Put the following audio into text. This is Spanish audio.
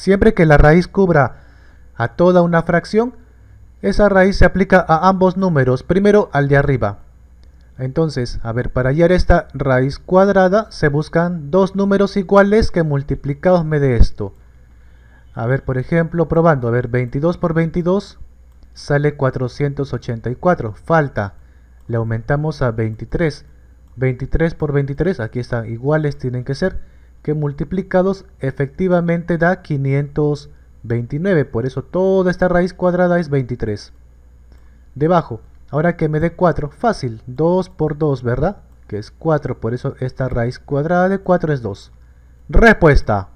Siempre que la raíz cubra a toda una fracción, esa raíz se aplica a ambos números, primero al de arriba. Entonces, a ver, para hallar esta raíz cuadrada se buscan dos números iguales que multiplicados me dé esto. A ver, por ejemplo, probando, a ver, 22 por 22 sale 484, falta, le aumentamos a 23. 23 por 23, aquí están iguales, tienen que ser que multiplicados efectivamente da 529. Por eso toda esta raíz cuadrada es 23. Debajo, ahora que me dé 4, fácil, 2 por 2, ¿verdad? Que es 4, por eso esta raíz cuadrada de 4 es 2. Respuesta.